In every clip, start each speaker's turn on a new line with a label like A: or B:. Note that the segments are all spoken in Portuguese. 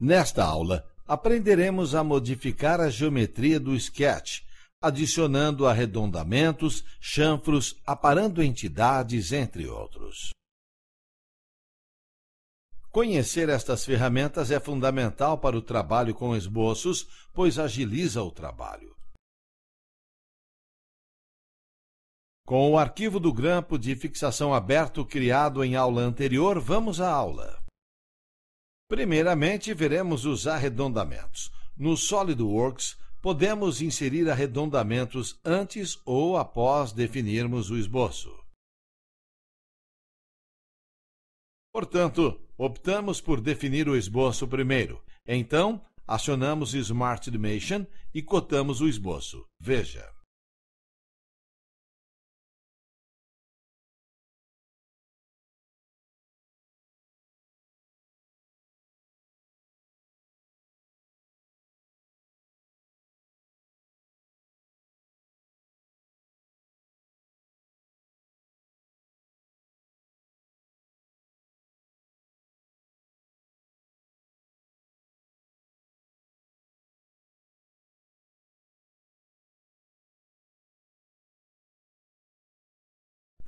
A: Nesta aula, aprenderemos a modificar a geometria do sketch, adicionando arredondamentos, chanfros, aparando entidades, entre outros. Conhecer estas ferramentas é fundamental para o trabalho com esboços, pois agiliza o trabalho. Com o arquivo do grampo de fixação aberto criado em aula anterior, vamos à aula. Primeiramente, veremos os arredondamentos. No SolidWorks, podemos inserir arredondamentos antes ou após definirmos o esboço. Portanto, optamos por definir o esboço primeiro. Então, acionamos Smart Dimension e cotamos o esboço.
B: Veja.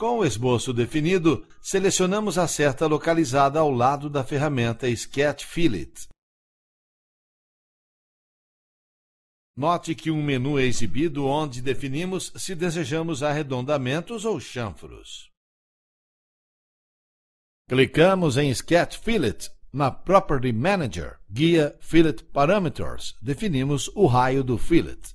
B: Com o esboço definido,
A: selecionamos a seta localizada ao lado da ferramenta Sketch Fillet. Note que um menu é exibido onde definimos se desejamos arredondamentos ou chanfros. Clicamos em Sketch Fillet. Na Property Manager, guia Fillet Parameters, definimos o raio do fillet.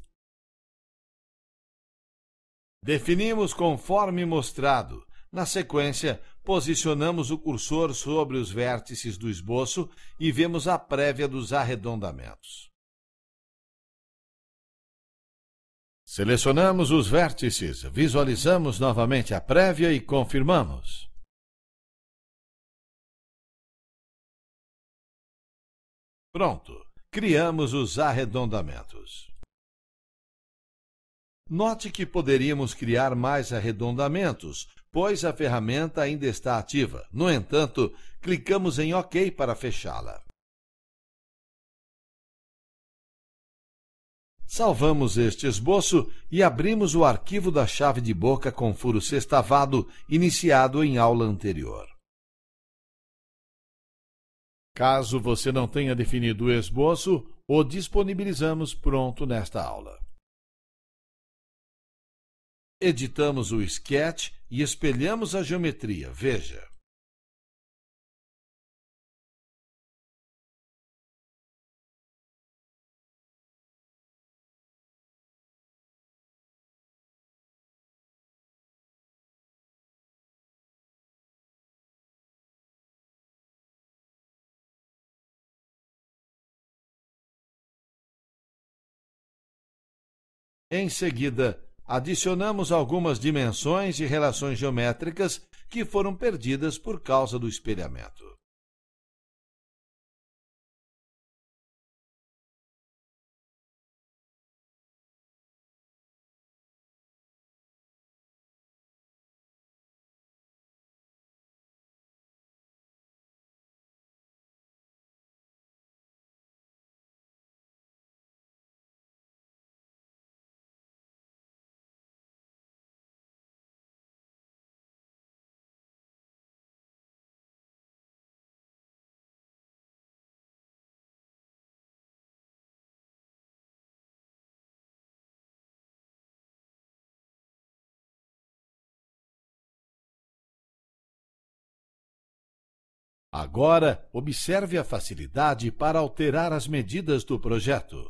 A: Definimos conforme mostrado. Na sequência, posicionamos o cursor sobre os vértices do esboço e vemos a prévia dos arredondamentos.
B: Selecionamos os vértices, visualizamos novamente a prévia e confirmamos. Pronto, criamos os arredondamentos.
A: Note que poderíamos criar mais arredondamentos, pois a ferramenta ainda está ativa. No entanto, clicamos em OK para fechá-la. Salvamos este esboço e abrimos o arquivo da chave de boca com furo sextavado iniciado em aula anterior. Caso você não tenha definido o esboço, o disponibilizamos pronto nesta aula.
B: Editamos o sketch e espelhamos a geometria, veja. Em
A: seguida, adicionamos algumas dimensões e relações geométricas que foram
B: perdidas por causa do espelhamento. Agora, observe a facilidade para alterar as medidas do projeto.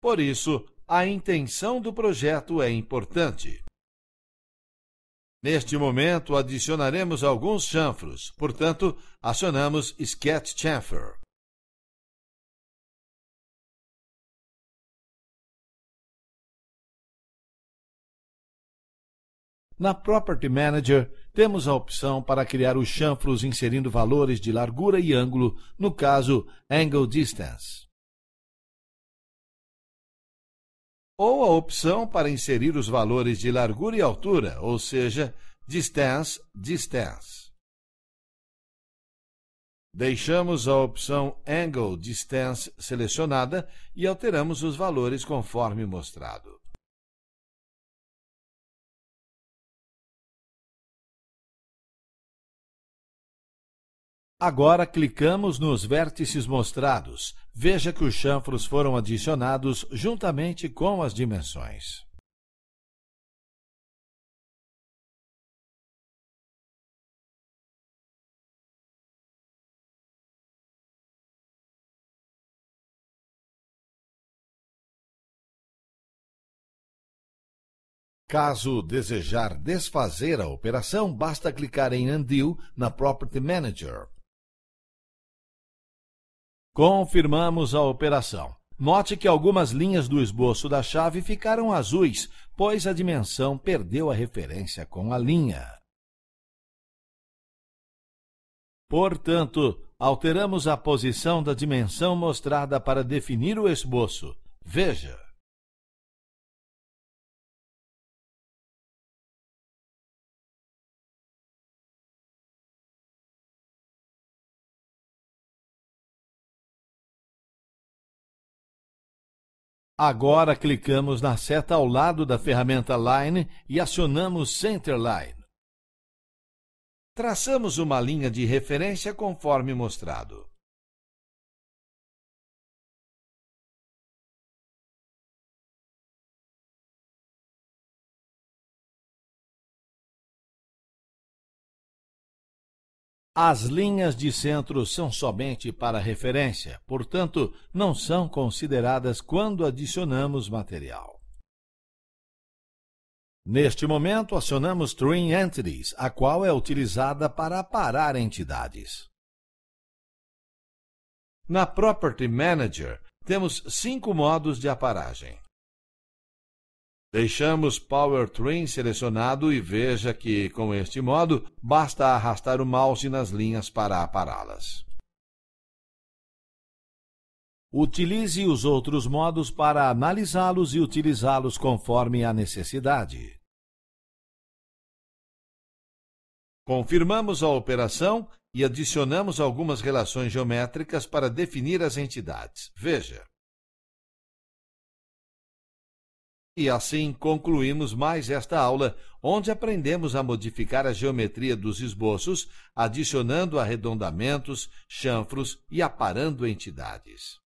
B: Por isso, a intenção do projeto é importante.
A: Neste momento, adicionaremos alguns chanfros, portanto, acionamos
B: Sketch Chamfer. Na
A: Property Manager, temos a opção para criar os chanfros inserindo valores de largura e ângulo, no caso Angle Distance. ou a opção para inserir os valores de largura e altura, ou seja, distance, distance. Deixamos a opção Angle Distance selecionada e alteramos os valores
B: conforme mostrado. Agora
A: clicamos nos vértices mostrados. Veja que os chanfros foram adicionados
B: juntamente com as dimensões. Caso desejar desfazer
A: a operação, basta clicar em Undo na Property Manager Confirmamos a operação. Note que algumas linhas do esboço da chave ficaram azuis, pois a dimensão perdeu a referência com a linha. Portanto, alteramos a posição da dimensão mostrada para definir o esboço. Veja.
B: Agora clicamos na seta ao lado da ferramenta Line e acionamos Center Line. Traçamos uma linha de referência conforme mostrado. As linhas de centro são
A: somente para referência, portanto, não são consideradas quando adicionamos material. Neste momento, acionamos String Entities, a qual é utilizada para parar entidades. Na Property Manager, temos cinco modos de aparagem. Deixamos Powertrain selecionado e veja que, com este modo, basta arrastar o mouse nas linhas para apará-las. Utilize os outros modos para analisá-los e utilizá-los conforme a necessidade. Confirmamos a operação e adicionamos algumas relações geométricas para definir as entidades. Veja. E assim concluímos mais esta aula, onde aprendemos a modificar a geometria dos esboços, adicionando arredondamentos,
B: chanfros e aparando entidades.